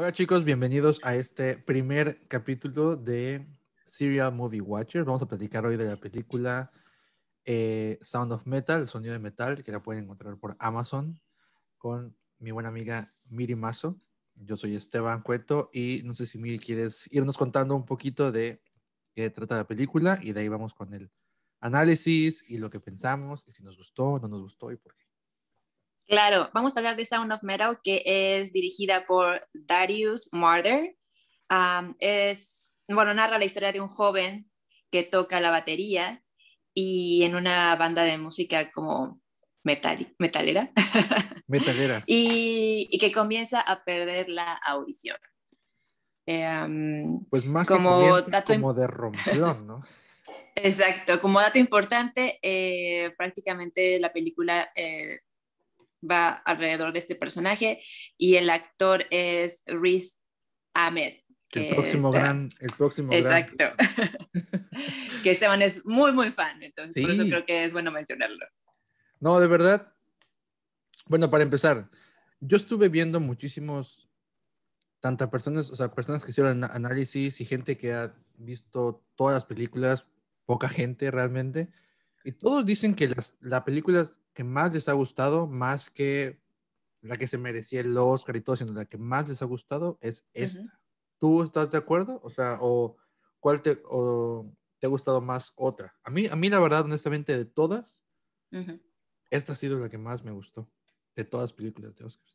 Hola chicos, bienvenidos a este primer capítulo de Serial Movie Watcher. Vamos a platicar hoy de la película eh, Sound of Metal, el sonido de metal, que la pueden encontrar por Amazon con mi buena amiga Miri Mazo. Yo soy Esteban Cueto y no sé si Miri quieres irnos contando un poquito de qué trata la película y de ahí vamos con el análisis y lo que pensamos y si nos gustó, no nos gustó y por qué. Claro, vamos a hablar de Sound of Metal, que es dirigida por Darius Marder. es, bueno, narra la historia de un joven que toca la batería y en una banda de música como metal, metalera. Metalera. y, que comienza a perder la audición. Em, pues más como, que como de rompión, ¿no? Exacto, como dato importante, eh, prácticamente la película eh, va alrededor de este personaje y el actor es Riz Ahmed. El próximo gran, el próximo Exacto. que Esteban es muy, muy fan, entonces por eso creo que es bueno mencionarlo. No, de verdad. Bueno, para empezar, yo estuve viendo muchísimos, tantas personas, o sea, personas que hicieron análisis y gente que ha visto todas las películas, poca gente realmente. Y todos dicen que las, la película que más les ha gustado, más que la que se merecía el Oscar y todo, sino la que más les ha gustado es esta. ¿Tú estás de acuerdo? O sea, o cuál te, o, te ha gustado más otra. A mí, a mí la verdad, honestamente, de todas, esta ha sido la que más me gustó, de todas las películas de Oscar.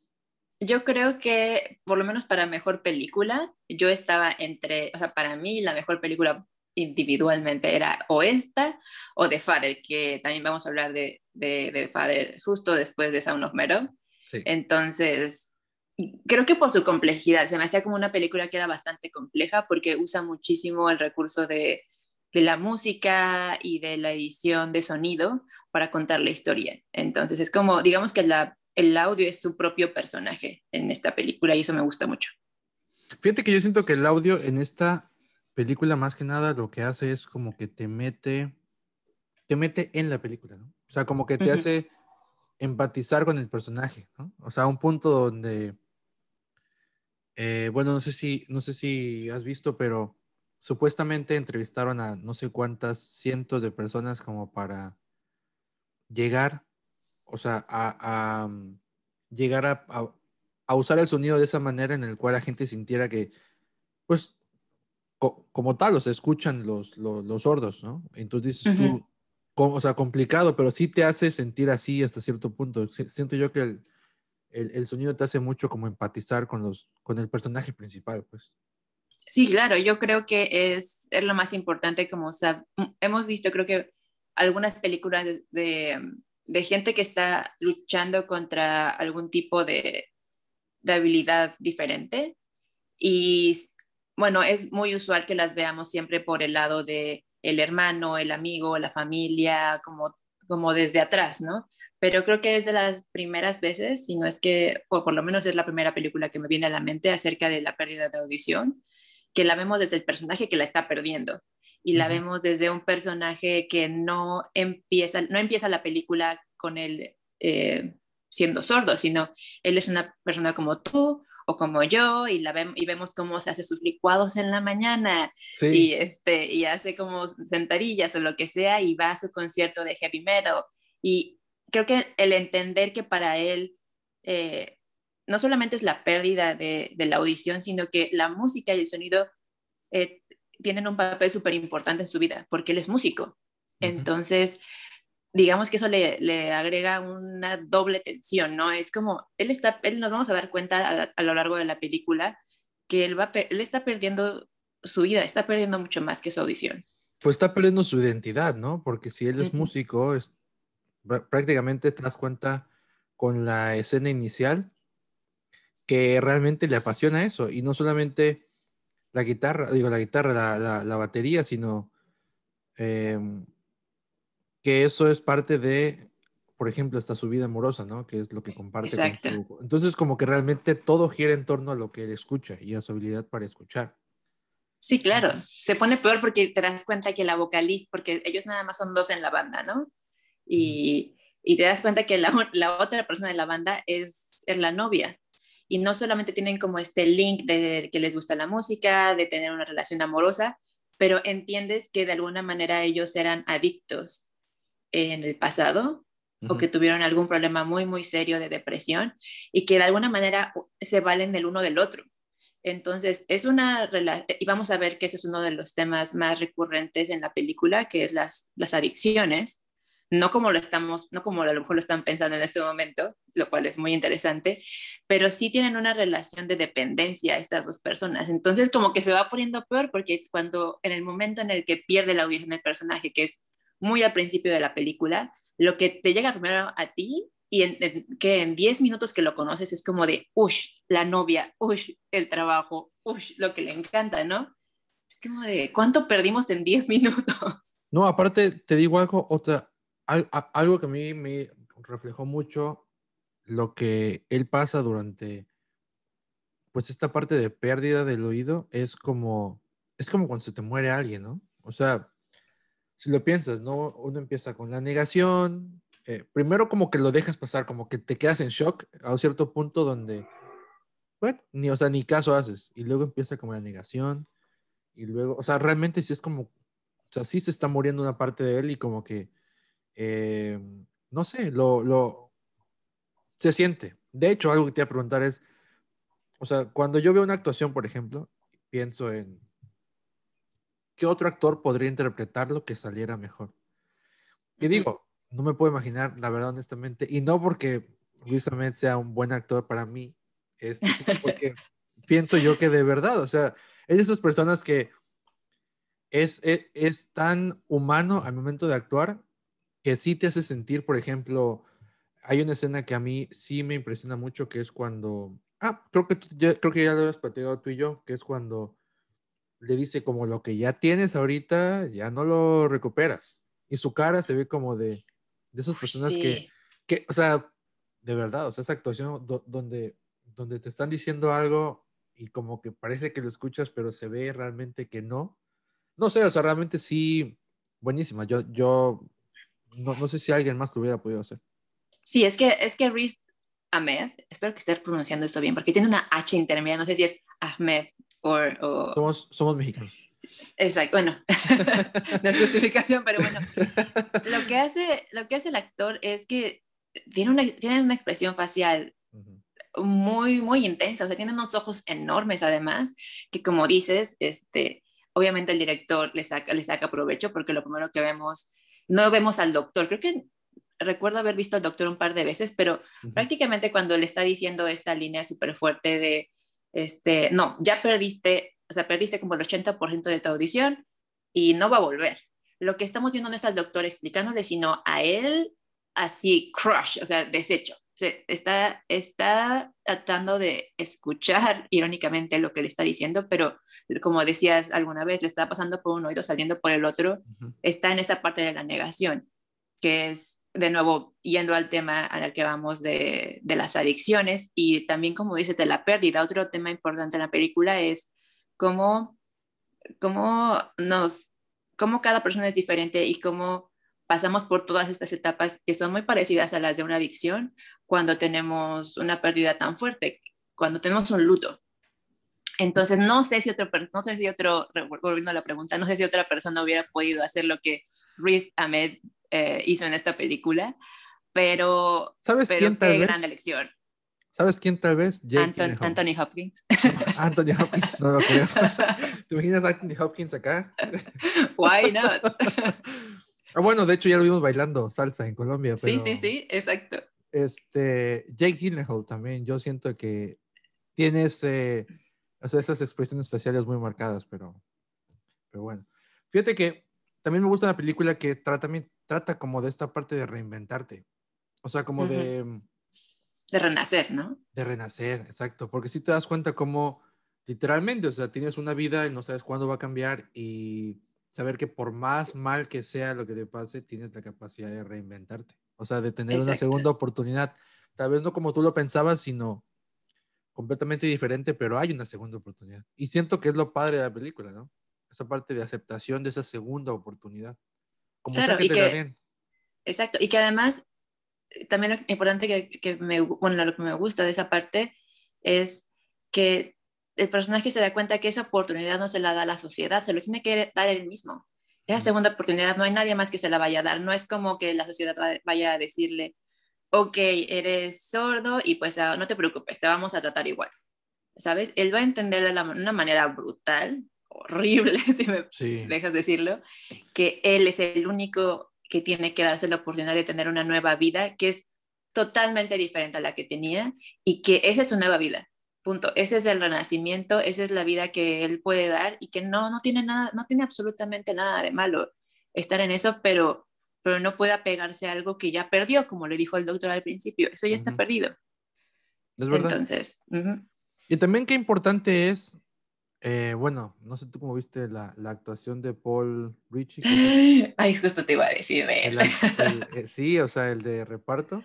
Yo creo que, por lo menos para mejor película, yo estaba entre, o sea, para mí la mejor película individualmente, era o esta o de Father, que también vamos a hablar de, de, The Father justo después de Sound of Metal. Entonces, creo que por su complejidad, se me hacía como una película que era bastante compleja porque usa muchísimo el recurso de, la música y de la edición de sonido para contar la historia. Entonces, es como, digamos que el audio es su propio personaje en esta película y eso me gusta mucho. Fíjate que yo siento que el audio en esta película más que nada lo que hace es como que te mete, te mete en la película, ¿no? O sea, como que te hace empatizar con el personaje, O sea, un punto donde, eh, bueno, no sé si, no sé si has visto, pero supuestamente entrevistaron a no sé cuántas cientos de personas como para llegar, o sea, a, mm, llegar a, a usar el sonido de esa manera en el cual la gente sintiera que, pues, como tal, los escuchan los, los, sordos, ¿no? Entonces dices tú, como, o sea, complicado, pero sí te hace sentir así hasta cierto punto. Siento yo que el, el, el, sonido te hace mucho como empatizar con, los, con el personaje principal, pues. Sí, claro, yo creo que es, es lo más importante, como hemos visto, creo que algunas películas de, de, de, gente que está luchando contra algún tipo de, de habilidad diferente y bueno, es muy usual que las veamos siempre por el lado de el hermano, el amigo, la familia, como, como desde atrás, ¿no? Pero creo que es de las primeras veces, si no es que, o por lo menos es la primera película que me viene a la mente acerca de la pérdida de audición, que la vemos desde el personaje que la está perdiendo y la vemos desde un personaje que no empieza, no empieza la película con él eh, siendo sordo, sino él es una persona como tú, o como yo y, la y vemos cómo se hace sus licuados en la mañana y, este, y hace como sentadillas o lo que sea y va a su concierto de heavy metal. Y creo que el entender que para él eh, no solamente es la pérdida de, la audición, sino que la música y el sonido eh, tienen un papel súper importante en su vida porque él es músico. Entonces digamos que eso le, agrega una doble tensión, ¿no? Es como, él está, él nos vamos a dar cuenta a, lo largo de la película que él, va, está perdiendo su vida, está perdiendo mucho más que su audición. Pues está perdiendo su identidad, ¿no? Porque si él es músico, es, prácticamente te das cuenta con la escena inicial que realmente le apasiona eso, y no solamente la guitarra, digo la guitarra, la, la, batería, sino... Em, que eso es parte de, por ejemplo, hasta su vida amorosa, ¿no? Que es lo que comparte. Con su... Entonces, como que realmente todo gira en torno a lo que él escucha y a su habilidad para escuchar. Sí, claro. Se pone peor porque te das cuenta que la vocalista, porque ellos nada más son dos en la banda, ¿no? Y, y te das cuenta que la, la, otra persona de la banda es, es la novia y no solamente tienen como este link de que les gusta la música, de tener una relación amorosa, pero entiendes que de alguna manera ellos eran adictos en el pasado o que tuvieron algún problema muy, muy serio de depresión y que de alguna manera se valen el uno del otro. Entonces, es una relación, y vamos a ver que ese es uno de los temas más recurrentes en la película, que es las, las adicciones, no como lo estamos, no como a lo mejor lo están pensando en este momento, lo cual es muy interesante, pero sí tienen una relación de dependencia estas dos personas. Entonces, como que se va poniendo peor porque cuando en el momento en el que pierde la audición del personaje, que es muy al principio de la película, lo que te llega primero a ti y que en 10 minutos que lo conoces es como de, uy, la novia, uy, el trabajo, uy, lo que le encanta, ¿no? Es como de, ¿cuánto perdimos en 10 minutos? No, aparte te digo algo, otra, algo que a mí me reflejó mucho lo que él pasa durante, pues esta parte de pérdida del oído es como, es como cuando se te muere alguien, ¿no? O sea, si lo piensas, ¿no? Uno empieza con la negación, eh, primero como que lo dejas pasar, como que te quedas en shock a un cierto punto donde, bueno, ni, o sea, ni caso haces. Y luego empieza como la negación. Y luego, o sea, realmente sí es como, o sea, sí se está muriendo una parte de él y como que, eh, no sé, lo, lo, se siente. De hecho, algo que te iba a preguntar es, o sea, cuando yo veo una actuación, por ejemplo, pienso en, ¿qué otro actor podría interpretarlo que saliera mejor? Y digo, no me puedo imaginar, la verdad, honestamente, y no porque Luis sea un buen actor para mí, es porque pienso yo que de verdad, o sea, es de esas personas que es, e, es, tan humano al momento de actuar que sí te hace sentir, por ejemplo, hay una escena que a mí sí me impresiona mucho, que es cuando, ah, creo que, creo que ya lo habías platicado tú y yo, que es cuando le dice como lo que ya tienes ahorita, ya no lo recuperas. Y su cara se ve como de, de esas personas que, que, o sea, de verdad, o sea, esa actuación donde, donde te están diciendo algo y como que parece que lo escuchas, pero se ve realmente que no. No sé, o sea, realmente sí, buenísima. Yo, yo no, sé si alguien más lo hubiera podido hacer. Sí, es que, es que Riz Ahmed, espero que esté pronunciando esto bien, porque tiene una H intermedia, no sé si es Ahmed somos, somos mexicanos. Exacto, bueno, no es justificación, pero bueno, lo que hace, lo que hace el actor es que tiene una, tiene una expresión facial muy, muy intensa, o sea, tiene unos ojos enormes además, que como dices, este, obviamente el director le saca, le saca provecho porque lo primero que vemos, no vemos al doctor, creo que recuerdo haber visto al doctor un par de veces, pero prácticamente cuando le está diciendo esta línea súper fuerte de este, no, ya perdiste, o sea, perdiste como el 80% de tu audición y no va a volver. Lo que estamos viendo no es al doctor explicándole, sino a él así crush, o sea, desecho. está, está tratando de escuchar irónicamente lo que le está diciendo, pero como decías alguna vez, le está pasando por un oído, saliendo por el otro, está en esta parte de la negación, que es de nuevo, yendo al tema el que vamos de, las adicciones y también, como dices, de la pérdida, otro tema importante en la película es cómo, cómo, nos, cómo cada persona es diferente y cómo pasamos por todas estas etapas que son muy parecidas a las de una adicción cuando tenemos una pérdida tan fuerte, cuando tenemos un luto. Entonces, no sé si otro, no sé si otro, volviendo a la pregunta, no sé si otra persona hubiera podido hacer lo que Riz Ahmed eh, hizo en esta película, pero, ¿Sabes quién, qué gran vez? elección. ¿Sabes quién tal vez? Anthony Hopkins. Anthony Hopkins, no lo creo. ¿Te imaginas a Anthony Hopkins acá? Why not? Ah, bueno, de hecho ya lo vimos bailando salsa en Colombia. sí, sí, sí, exacto. Este, Jake Gyllenhaal también, yo siento que tiene o sea, esas expresiones faciales muy marcadas, pero, pero bueno. Fíjate que también me gusta una película que trata, mí trata como de esta parte de reinventarte. O sea, como de... Mm de renacer, ¿no? De renacer, exacto. Porque si te das cuenta como literalmente, o sea, tienes una vida y no sabes cuándo va a cambiar y saber que por más mal que sea lo que te pase, tienes la capacidad de reinventarte. O sea, de tener una segunda oportunidad. Tal vez no como tú lo pensabas, sino completamente diferente, pero hay una segunda oportunidad. Y siento que es lo padre de la película, ¿no? Esa parte de aceptación de esa segunda oportunidad claro, y que, Exacto, y que además, también lo importante que, me, bueno, lo que me gusta de esa parte es que el personaje se da cuenta que esa oportunidad no se la da la sociedad, se lo tiene que dar él mismo. Esa segunda oportunidad no hay nadie más que se la vaya a dar, no es como que la sociedad vaya a decirle, ok, eres sordo y pues ah, no te preocupes, te vamos a tratar igual. ¿Sabes? Él va a entender de una manera brutal horrible, si me dejas decirlo, que él es el único que tiene que darse la oportunidad de tener una nueva vida que es totalmente diferente a la que tenía y que esa es su nueva vida. Punto. Ese es el renacimiento, esa es la vida que él puede dar y que no, no tiene nada, no tiene absolutamente nada de malo estar en eso, pero, pero no puede apegarse a algo que ya perdió, como le dijo el doctor al principio. Eso ya está perdido. Es verdad. Entonces. Y también qué importante es eh, bueno, no sé tú cómo viste la, actuación de Paul Richie. Ay, justo te iba a decir. Eh, sí, o sea, el de reparto.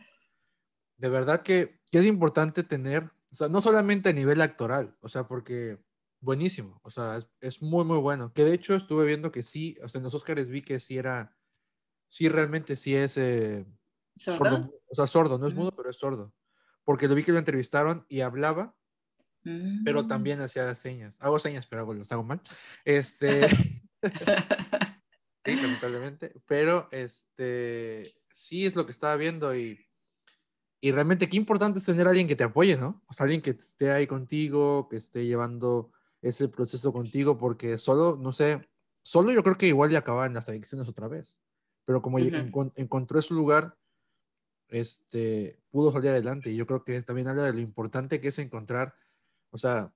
De verdad que, es importante tener, o sea, no solamente a nivel actoral, o sea, porque buenísimo, o sea, es, muy, muy bueno. Que de hecho estuve viendo que sí, o sea, en los Óscares vi que sí era, sí realmente sí es eh, sordo. O sea, sordo, no es mudo, pero es sordo. Porque lo vi que lo entrevistaron y hablaba pero mm. también hacía señas. Hago señas, pero hago, los hago mal. Este. lamentablemente. Pero este. Sí es lo que estaba viendo y. Y realmente qué importante es tener a alguien que te apoye, ¿no? O sea, alguien que esté ahí contigo, que esté llevando ese proceso contigo, porque solo, no sé, solo yo creo que igual ya acababan las adicciones otra vez. Pero como encontró su lugar, este, pudo salir adelante. Y yo creo que también habla de lo importante que es encontrar o sea,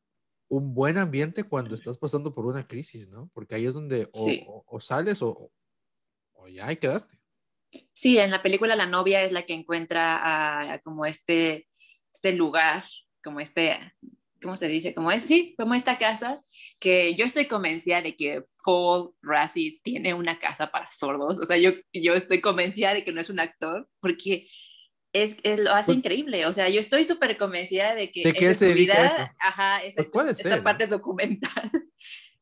un buen ambiente cuando estás pasando por una crisis, ¿no? Porque ahí es donde o, sales o, o, ya ahí quedaste. Sí, en la película la novia es la que encuentra como este, este lugar, como este, ¿cómo se dice? Como es, sí, como esta casa que yo estoy convencida de que Paul Rassi tiene una casa para sordos. O sea, yo, yo estoy convencida de que no es un actor porque es, lo hace pues increíble. O sea, yo estoy súper convencida de que, ¿De qué se vida, Ajá, esa, pues esta parte es documental.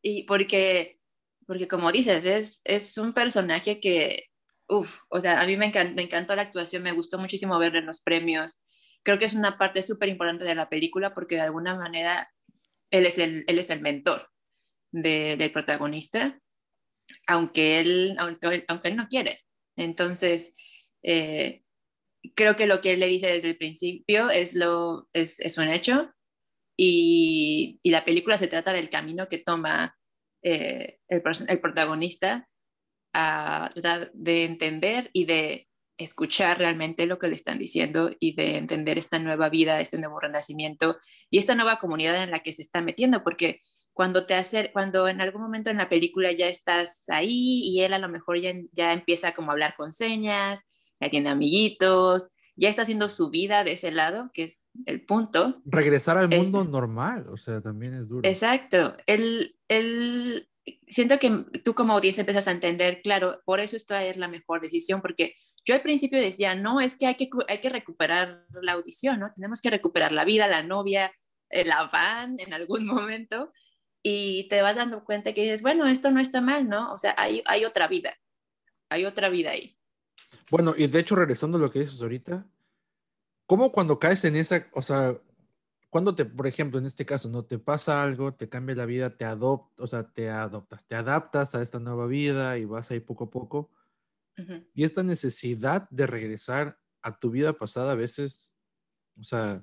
y porque, porque como dices, es, es un personaje que, Uf, o sea, a mí me, encantó, me encantó la actuación, me gustó muchísimo verlo en los premios. Creo que es una parte súper importante de la película porque de alguna manera él es el, él es el mentor del protagonista, aunque él, aunque, no quiere. Entonces, eh, creo que lo que él le dice desde el principio es, lo, es, es un hecho y, y, la película se trata del camino que toma eh, el, el, protagonista a tratar de entender y de escuchar realmente lo que le están diciendo y de entender esta nueva vida, este nuevo renacimiento y esta nueva comunidad en la que se está metiendo, porque cuando te cuando en algún momento en la película ya estás ahí y él a lo mejor ya, ya empieza como a hablar con señas, ya tiene amiguitos, ya está haciendo su vida de ese lado, que es el punto. Regresar al mundo este normal, o sea, también es duro. Exacto. El, siento que tú como audiencia empiezas a entender, claro, por eso esto es la mejor decisión, porque yo al principio decía, no, es que hay que, hay que recuperar la audición, ¿no? Tenemos que recuperar la vida, la novia, la van en algún momento, y te vas dando cuenta que dices, bueno, esto no está mal, ¿no? O sea, hay, hay otra vida, hay otra vida ahí. Bueno, y de hecho, regresando a lo que dices ahorita, ¿cómo cuando caes en esa, o sea, cuando te, por ejemplo, en este caso, no te pasa algo, te cambia la vida, te adoptas, o sea, te adoptas, te adaptas a esta nueva vida y vas ahí poco a poco. Y esta necesidad de regresar a tu vida pasada a veces, o sea,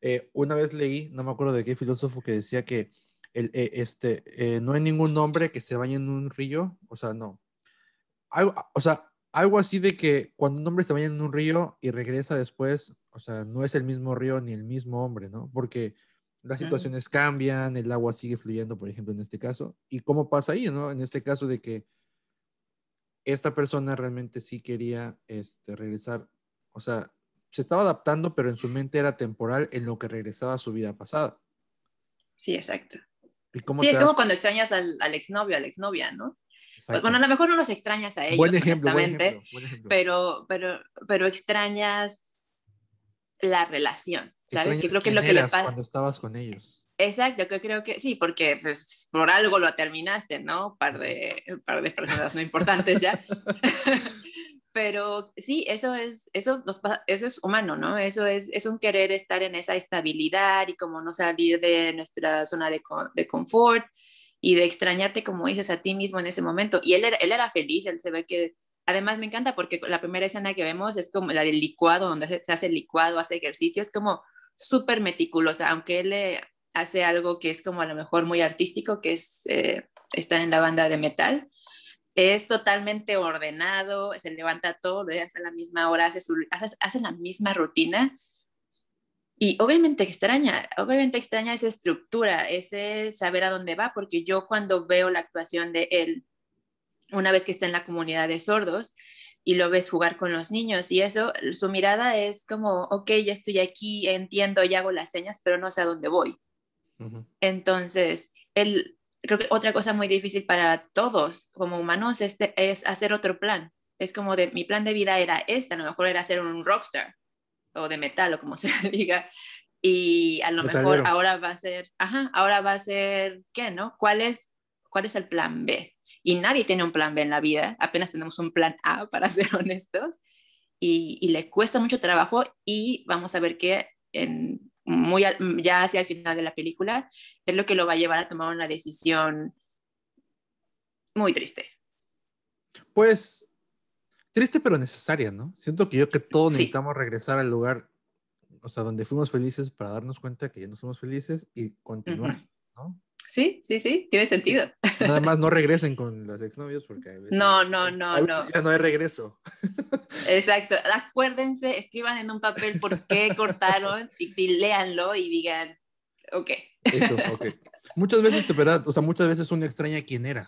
eh, una vez leí, no me acuerdo de qué filósofo que decía que el, eh, este, eh, no hay ningún hombre que se bañe en un río, o sea, no. o sea, algo así de que cuando un hombre se baña en un río y regresa después, o sea, no es el mismo río ni el mismo hombre, ¿no? Porque las situaciones cambian, el agua sigue fluyendo, por ejemplo, en este caso. ¿Y cómo pasa ahí, no? En este caso de que esta persona realmente sí quería este, regresar, o sea, se estaba adaptando, pero en su mente era temporal en lo que regresaba a su vida pasada. Sí, exacto. sí, es como cuando extrañas al, al exnovio, a la exnovia, ¿no? Bueno, a lo mejor no los extrañas a ellos, buen Pero, pero, pero extrañas la relación, ¿sabes? Que creo que es lo que le pasa. Cuando estabas con ellos. Exacto, que creo que sí, porque pues, por algo lo terminaste, ¿no? Par de, par de personas no importantes ya. pero sí, eso es, eso nos eso es humano, ¿no? Eso es, es un querer estar en esa estabilidad y como no salir de nuestra zona de, de confort y de extrañarte, como dices, a ti mismo en ese momento. Y él era, él era feliz, él se ve que... Además me encanta porque la primera escena que vemos es como la del licuado, donde se hace el licuado, hace ejercicio, es como súper meticulosa, aunque él hace algo que es como a lo mejor muy artístico, que es eh, estar en la banda de metal. Es totalmente ordenado, se levanta todo, hace la misma hora, hace, hace la misma rutina y obviamente extraña, obviamente extraña esa estructura, ese saber a dónde va, porque yo cuando veo la actuación de él, una vez que está en la comunidad de sordos, y lo ves jugar con los niños y eso, su mirada es como, ok, ya estoy aquí, entiendo, y hago las señas, pero no sé a dónde voy. Entonces, él, creo que otra cosa muy difícil para todos como humanos es, es hacer otro plan. Es como de, mi plan de vida era esta, a lo mejor era ser un rockstar, o de metal o como se diga. Y a lo mejor ahora va a ser, ajá, ahora va a ser, ¿qué, no? ¿Cuál es, ¿Cuál es el plan B? Y nadie tiene un plan B en la vida, apenas tenemos un plan A, para ser honestos, y, y le cuesta mucho trabajo y vamos a ver que en, muy ya hacia el final de la película es lo que lo va a llevar a tomar una decisión muy triste. Pues triste pero necesaria, ¿no? Siento que yo que todos necesitamos regresar al lugar, o sea, donde fuimos felices para darnos cuenta que ya no somos felices y continuar, ¿no? Sí, sí, sí, tiene sentido. Nada más no regresen con los exnovios porque... A veces, no, no, no, no. Ya no hay regreso. Exacto. Acuérdense, escriban en un papel por qué cortaron y, leanlo léanlo y digan, ok. okay. Muchas veces, de verdad, o sea, muchas veces uno extraña quién era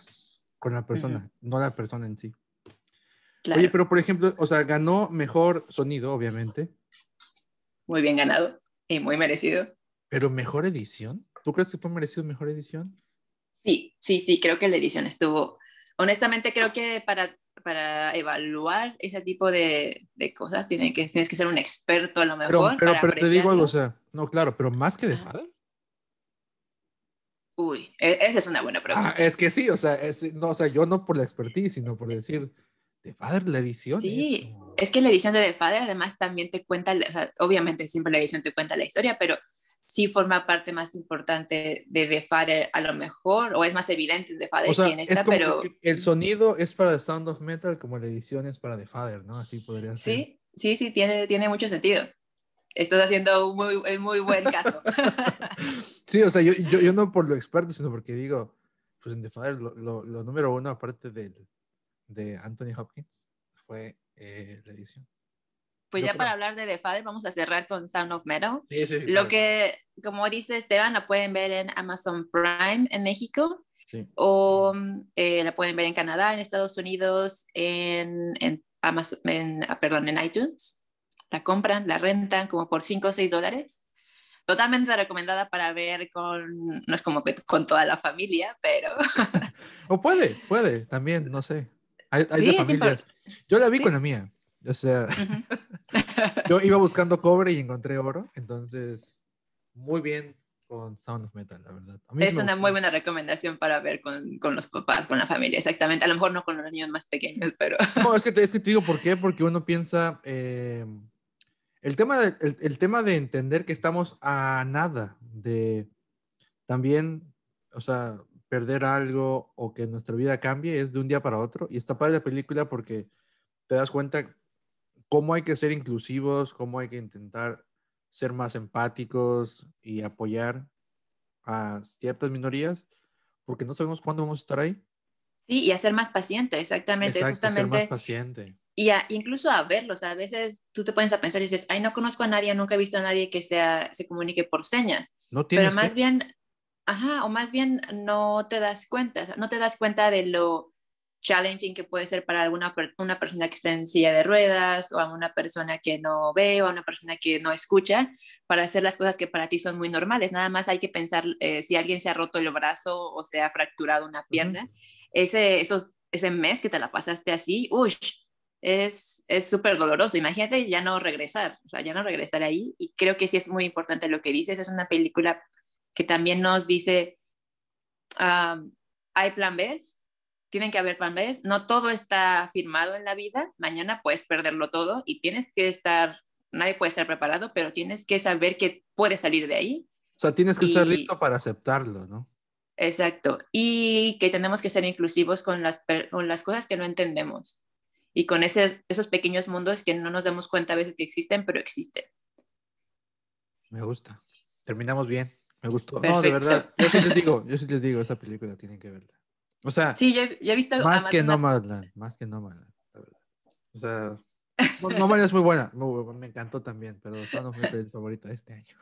con la persona, no la persona en sí. Oye, pero por ejemplo, o sea, ganó mejor sonido, obviamente. Muy bien ganado y muy merecido. Pero mejor edición. ¿Tú crees que fue merecido mejor edición? Sí, sí, sí, creo que la edición estuvo. Honestamente, creo que para, para evaluar ese tipo de, cosas tienes que, tienes que ser un experto a lo mejor. Pero, te digo algo, o sea, no, claro, pero más que de ah. Uy, e, esa es una buena pregunta. Ah, es que sí, o sea, no, o sea, yo no por la expertise, sino por decir The Father, la edición. Sí, es, que la edición de The Father además también te cuenta, obviamente siempre la edición te cuenta la historia, pero sí forma parte más importante de The Father a lo mejor, o es más evidente The Father o esta, es pero... el sonido es para The Sound of Metal como la edición es para The Father, ¿no? Así podría ser. Sí, sí, sí, tiene, tiene mucho sentido. Estás haciendo un muy, muy buen caso. sí, o sea, yo, yo, no por lo experto, sino porque digo, pues en The Father lo número uno, aparte del, de Anthony Hopkins fue eh, la edición. Pues ya para hablar de The Father, vamos a cerrar con Sound of Metal. lo que, como dice Esteban, la pueden ver en Amazon Prime en México. O eh, la pueden ver en Canadá, en Estados Unidos, en, en Amazon, ah, perdón, en iTunes. La compran, la rentan como por 5 o 6 dólares. Totalmente recomendada para ver con, no es como con toda la familia, pero... o puede, puede, también, no sé. Hay, de familias. Yo la vi con la mía. O sea, yo iba buscando cobre y encontré oro. Entonces, muy bien con Sound of Metal, la verdad. es una muy buena recomendación para ver con, con, los papás, con la familia, exactamente. A lo mejor no con los niños más pequeños, pero... No, es que te, digo por qué, porque uno piensa... Eh, el, tema el, tema de entender que estamos a nada de también, o sea, perder algo o que nuestra vida cambie es de un día para otro. Y está padre la película porque te das cuenta cómo hay que ser inclusivos, cómo hay que intentar ser más empáticos y apoyar a ciertas minorías, porque no sabemos cuándo vamos a estar ahí. Sí, y a ser más paciente, exactamente. Exacto, justamente. Ser más paciente. Y a, incluso a verlos, a veces tú te pones a pensar y dices, ay, no conozco a nadie, nunca he visto a nadie que sea, se comunique por señas. No Pero más bien ajá, o más bien no te das cuenta, no te das cuenta de lo challenging que puede ser para alguna una persona que está en silla de ruedas o a una persona que no ve o a una persona que no escucha para hacer las cosas que para ti son muy normales. Nada más hay que pensar eh, si alguien se ha roto el brazo o se ha fracturado una pierna. ese, esos, ese mes que te la pasaste así, uy, es súper doloroso. Imagínate ya no regresar, o sea, ya no regresar ahí. Y creo que sí es muy importante lo que dices. Es una película que también nos dice, ah, hay plan B, tienen que haber plan B, no todo está firmado en la vida, mañana puedes perderlo todo y tienes que estar, nadie puede estar preparado, pero tienes que saber que puedes salir de ahí. O sea, tienes que estar listo para aceptarlo, ¿no? Exacto, y que tenemos que ser inclusivos con las, las cosas que no entendemos y con esos pequeños mundos que no nos damos cuenta a veces que existen, pero existen. Me gusta. Terminamos bien. Me gustó. No, de verdad. Yo sí les digo, yo sí les digo, esa película tienen que verla. O sea, sí, ya, he visto más que no Nomadland, más que Nomadland, la verdad. O sea, Nomadland es muy buena, me encantó también, pero esa no fue mi favorita de este año.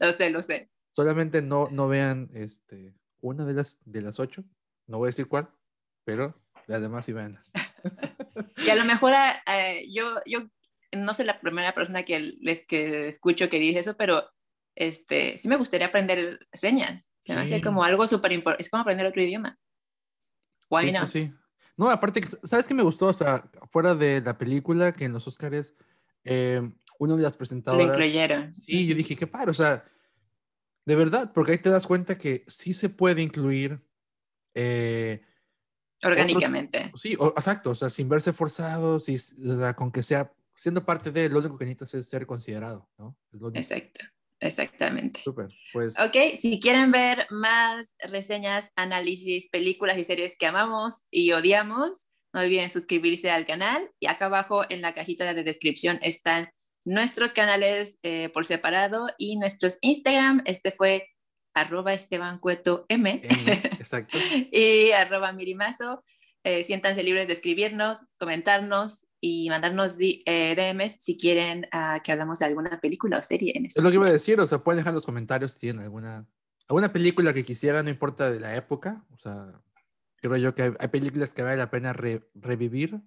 Lo sé, lo sé. Solamente no, no vean este, una de las, de las ocho, no voy a decir cuál, pero las demás sí veanlas. y a lo mejor eh, yo, yo no soy la primera persona que, les, que escucho que dice eso, pero este, sí me gustaría aprender señas. me como algo súper importante. Es como aprender otro idioma. sí, Sí, No, aparte, ¿sabes qué me gustó? O sea, fuera de la película, que en los Oscars, eh, em, uno de las presentadoras... Lo creyeron. Sí, yo dije, qué padre, o sea, de verdad, porque ahí te das cuenta que sí se puede incluir... Eh, Orgánicamente. sí, exacto, o sea, sin verse forzados y con que sea, siendo parte de, lo único que necesitas es ser considerado, ¿no? Exacto. Exactamente. pues. Ok, si quieren ver más reseñas, análisis, películas y series que amamos y odiamos, no olviden suscribirse al canal y acá abajo en la cajita de descripción están nuestros canales eh, por separado y nuestros Instagram. Este fue arroba Esteban M, exacto. y arroba Mirimazo. Eh, siéntanse libres de escribirnos, comentarnos, y mandarnos DMs eh, si quieren ah, que hablamos de alguna película o serie. En es lo que iba a decir, o sea, pueden dejar en los comentarios si tienen alguna, alguna película que quisieran, no importa de la época, o sea, creo yo que hay, películas que vale la pena revivir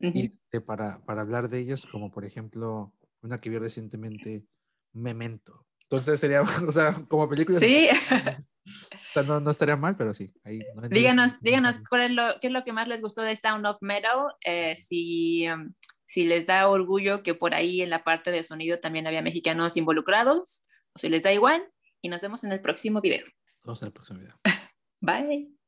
y este, para, para hablar de ellas, como por ejemplo una que vi recientemente, Memento. Entonces sería, o sea, como película. Sí. no, estaría mal, pero sí. díganos, díganos lo, qué es lo que más les gustó de Sound of Metal. Eh, si, um, si les da orgullo que por ahí en la parte de sonido también había mexicanos involucrados, o si les da igual. Y nos vemos en el próximo video. Nos vemos en el próximo video. Bye.